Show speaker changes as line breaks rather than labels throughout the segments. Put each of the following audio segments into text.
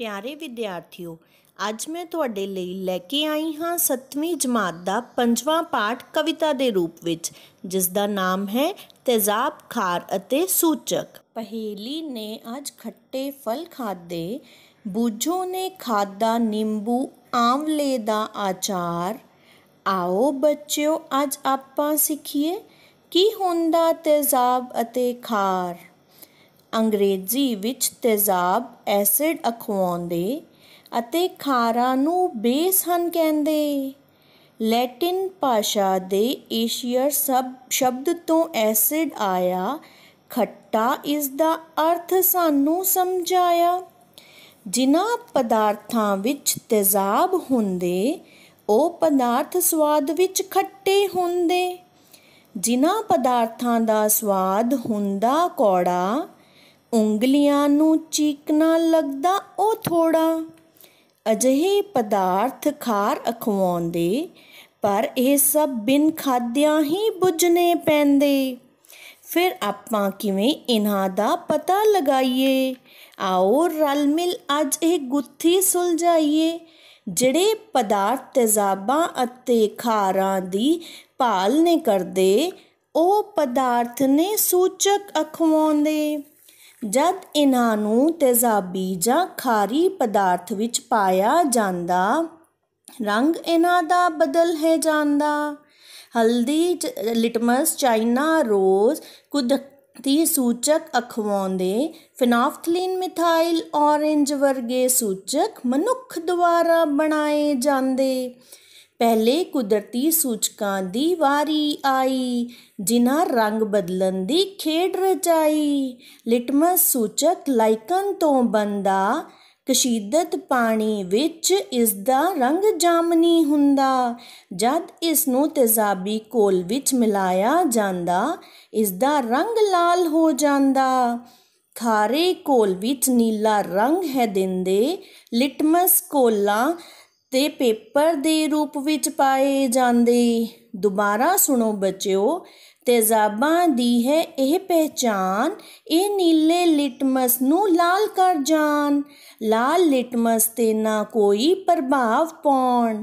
ਪਿਆਰੇ ਵਿਦਿਆਰਥੀਓ ਅੱਜ ਮੈਂ ਤੁਹਾਡੇ ਲਈ ਲੈ ਕੇ ਆਈ ਹਾਂ 7ਵੀਂ ਜਮਾਤ ਦਾ ਪੰਜਵਾਂ ਪਾਠ ਕਵਿਤਾ ਦੇ ਰੂਪ ਵਿੱਚ ਜਿਸ ਦਾ ਨਾਮ ਹੈ ਤੇਜ਼ਾਬ ਖਾਰ ਅਤੇ ਸੂਚਕ ਪਹੇਲੀ ਨੇ ਅੱਜ ਖੱਟੇ ਫਲ ਖਾਦੇ ਬੂਝੋ ਨੇ ਖਾਦਾ ਨਿੰਬੂ ਆਮਲੇ ਦਾ ਆਚਾਰ ਆਓ ਬੱਚਿਓ ਅੱਜ ਆਪਾਂ ਸਿੱਖੀਏ ਕੀ ਹੁੰਦਾ ਤੇਜ਼ਾਬ ਅਤੇ ਖਾਰ ਅੰਗਰੇਜ਼ੀ ਵਿੱਚ ਤੇਜ਼ਾਬ ਐਸਿਡ ਅਖਵਾਉਂਦੇ ਅਤੇ ਖਾਰਾ ਨੂੰ ਬੇਸ ਹਨ ਕਹਿੰਦੇ ਲੈਟਿਨ ਭਾਸ਼ਾ ਦੇ ਏਸ਼ੀਅਰ ਸਬ ਸ਼ਬਦ ਤੋਂ ਐਸਿਡ ਆਇਆ ਖੱਟਾ ਇਸ ਦਾ ਅਰਥ ਸਾਨੂੰ ਸਮਝਾਇਆ ਜਿਨ੍ਹਾਂ ਪਦਾਰਥਾਂ ਵਿੱਚ ਤੇਜ਼ਾਬ ਹੁੰਦੇ ਉਹ ਪਦਾਰਥ ਸਵਾਦ ਵਿੱਚ ਖੱਟੇ ਹੁੰਦੇ ਜਿਨ੍ਹਾਂ ਪਦਾਰਥਾਂ ਦਾ ਸਵਾਦ ਹੁੰਦਾ ਕੋੜਾ ਉਂਗਲੀਆਂ ਨੂੰ ਚੀਕਣਾ ਲੱਗਦਾ ਉਹ ਥੋੜਾ ਅਜਿਹੇ ਪਦਾਰਥ ਖਾਰ ਅਖਵਾਉਂਦੇ ਪਰ ਇਹ ਸਭ ਬਿਨ ਖਾਦਿਆਂ ਹੀ ਬੁਝਨੇ ਪੈਂਦੇ ਫਿਰ ਆਪਾਂ ਕਿਵੇਂ ਇਹਨਾਂ ਦਾ ਪਤਾ ਲਗਾਈਏ ਆਓ ਰਲ ਮਿਲ ਅੱਜ ਇਹ ਗੁੱਥੀ ਸੁਲਝਾਈਏ ਜਿਹੜੇ ਪਦਾਰਥ ਤੇਜ਼ਾਬਾਂ ਅਤੇ ਖਾਰਾਂ ਦੀ ਭਾਲ ਨੇ ਕਰਦੇ ਉਹ ਪਦਾਰਥ ਨੇ ਸੂਚਕ ਅਖਵਾਉਂਦੇ ਜਦ ਇਹਨਾਂ ਨੂੰ ਤੇਜ਼ਾਬੀ ਜਾਂ ਖਾਰੀ ਪਦਾਰਥ ਵਿੱਚ ਪਾਇਆ ਜਾਂਦਾ ਰੰਗ ਇਹਨਾਂ ਦਾ ਬਦਲ ਹੈ ਜਾਂਦਾ ਹਲਦੀ ਲਿਟਮਸ ਚਾਈਨਾ ਰੋਜ਼ ਕੁਦਰਤੀ ਸੂਚਕ ਅਖਵਾਉਂਦੇ ਫਿਨਾਫਥਲੀਨ ਮਿਥਾਈਲ ਔਰੇਂਜ ਵਰਗੇ ਸੂਚਕ ਮਨੁੱਖ ਦੁਆਰਾ ਬਣਾਏ ਜਾਂਦੇ ਪਹਿਲੇ ਕੁਦਰਤੀ ਸੂਚਕਾਂ ਦੀ ਵਾਰੀ ਆਈ ਜਿਨ੍ਹਾਂ ਰੰਗ ਬਦਲਣ ਦੀ ਖੇਡ ਰਚਾਈ ਲਿਟਮਸ ਸੂਚਕ ਲਾਈਕਨ ਤੋਂ ਬੰਦਾ ਕਸ਼ੀਦਤ ਪਾਣੀ ਵਿੱਚ ਇਸ ਦਾ ਰੰਗ ਜਾਮਨੀ ਹੁੰਦਾ ਜਦ ਇਸ ਨੂੰ ਤੇਜ਼ਾਬੀ ਕੋਲ ਵਿੱਚ ਮਿਲਾਇਆ ਜਾਂਦਾ ਇਸ ਦਾ ਰੰਗ ਲਾਲ ਹੋ ਜਾਂਦਾ ਖਾਰੇ ਕੋਲ ਵਿੱਚ ਨੀਲਾ ਰੰਗ ਹੈ ਦਿੰਦੇ ਲਿਟਮਸ ਕੋਲਾ ਤੇ ਪੇਪਰ ਦੇ ਰੂਪ ਵਿੱਚ ਪਾਏ ਜਾਂਦੇ ਦੁਬਾਰਾ ਸੁਣੋ ਬੱਚਿਓ ਤੇਜ਼ਾਬਾਂ ਦੀ ਹੈ ਇਹ ਪਹਿਚਾਨ ਇਹ ਨੀਲੇ ਲਿਟਮਸ ਨੂੰ ਲਾਲ ਕਰ ਜਾਣ ਲਾਲ ਲਿਟਮਸ ਤੇ ਨਾ ਕੋਈ ਪ੍ਰਭਾਵ ਪਾਉਣ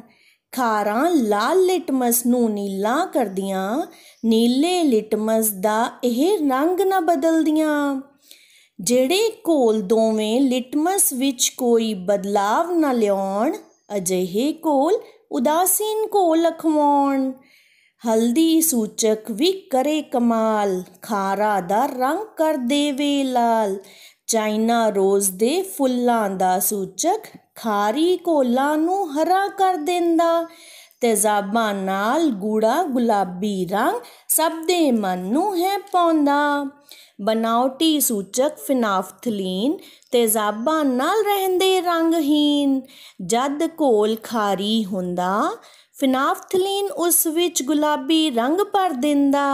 ਖਾਰਾਂ ਲਾਲ ਲਿਟਮਸ ਨੂੰ ਨੀਲਾ ਕਰਦੀਆਂ ਨੀਲੇ ਲਿਟਮਸ ਦਾ ਇਹ ਰੰਗ ਨਾ ਬਦਲਦੀਆਂ ਜਿਹੜੇ ਕੋਲ ਦੋਵੇਂ ਲਿਟਮਸ ਵਿੱਚ ਕੋਈ ਬਦਲਾਵ ਨਾ ਲਿਆਉਣ ਅਜਿਹੇ ਕੋਲ ਉਦਾਸੀਨ ਕੋ ਅਖਵਾਉਣ ਹਲਦੀ ਸੂਚਕ ਵੀ ਕਰੇ ਕਮਾਲ ਖਾਰਾ ਦਾ ਰੰਗ ਕਰ ਦੇਵੇ ਲਾਲ ਚਾਈਨਾ ਰੋਜ਼ ਦੇ ਫੁੱਲਾਂ ਦਾ ਸੂਚਕ ਖਾਰੀ ਕੋਲਾ ਨੂੰ ਹਰਾ ਕਰ ਦਿੰਦਾ ਤੇਜ਼ਾਬਾਂ ਨਾਲ ਗੂੜਾ ਗੁਲਾਬੀ ਰੰਗ ਸਭ ਦੇ ਮਨ ਨੂੰ ਹੈ ਪਾਉਂਦਾ ਬਨਾਉਟੀ ਸੂਚਕ ਫਿਨਾਫਥਲੀਨ ਤੇਜ਼ਾਬਾਂ ਨਾਲ ਰਹਿੰਦੇ ਰੰਗਹੀਨ ਜਦ ਕੋਲ ਖਾਰੀ ਹੁੰਦਾ ਫਿਨਾਫਥਲੀਨ ਉਸ ਵਿੱਚ ਗੁਲਾਬੀ ਰੰਗ ਭਰ ਦਿੰਦਾ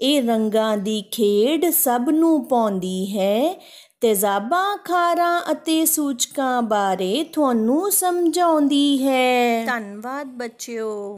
ਇਹ ਰੰਗਾਂ ਦੀ ਖੇਡ ਸਭ ਨੂੰ ਪਾਉਂਦੀ ਹੈ ਤੇਜ਼ਾਬਾਂ ਖਾਰਾਂ ਅਤੇ ਸੂਚਕਾਂ ਬਾਰੇ ਤੁਹਾਨੂੰ ਸਮਝਾਉਂਦੀ ਹੈ ਧੰਨਵਾਦ ਬੱਚਿਓ